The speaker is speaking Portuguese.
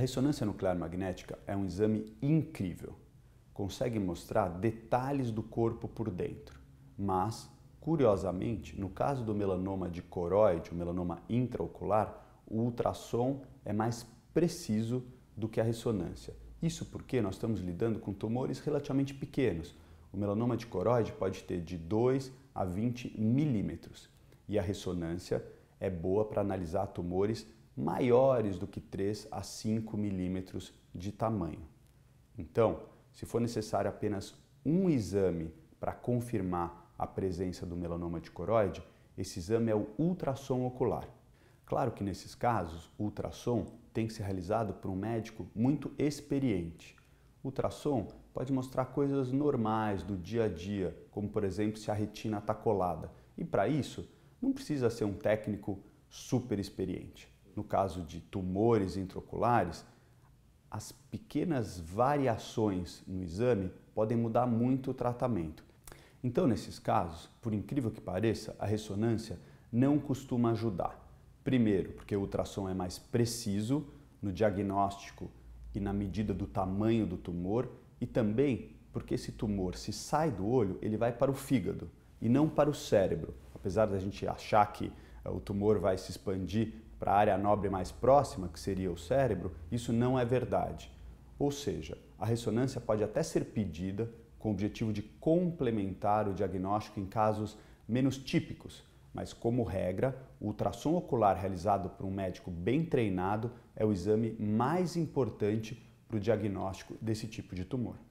A ressonância nuclear magnética é um exame incrível. Consegue mostrar detalhes do corpo por dentro, mas, curiosamente, no caso do melanoma de coroide, o melanoma intraocular, o ultrassom é mais preciso do que a ressonância. Isso porque nós estamos lidando com tumores relativamente pequenos. O melanoma de coroide pode ter de 2 a 20 milímetros e a ressonância é boa para analisar tumores maiores do que 3 a 5 milímetros de tamanho. Então, se for necessário apenas um exame para confirmar a presença do melanoma de coroide, esse exame é o ultrassom ocular. Claro que nesses casos, o ultrassom tem que ser realizado por um médico muito experiente. O ultrassom pode mostrar coisas normais do dia a dia, como por exemplo se a retina está colada. E para isso, não precisa ser um técnico super experiente no caso de tumores intraoculares, as pequenas variações no exame podem mudar muito o tratamento. Então, nesses casos, por incrível que pareça, a ressonância não costuma ajudar. Primeiro, porque o ultrassom é mais preciso no diagnóstico e na medida do tamanho do tumor, e também porque esse tumor, se sai do olho, ele vai para o fígado e não para o cérebro. Apesar da gente achar que é, o tumor vai se expandir para a área nobre mais próxima, que seria o cérebro, isso não é verdade. Ou seja, a ressonância pode até ser pedida com o objetivo de complementar o diagnóstico em casos menos típicos, mas como regra, o ultrassom ocular realizado por um médico bem treinado é o exame mais importante para o diagnóstico desse tipo de tumor.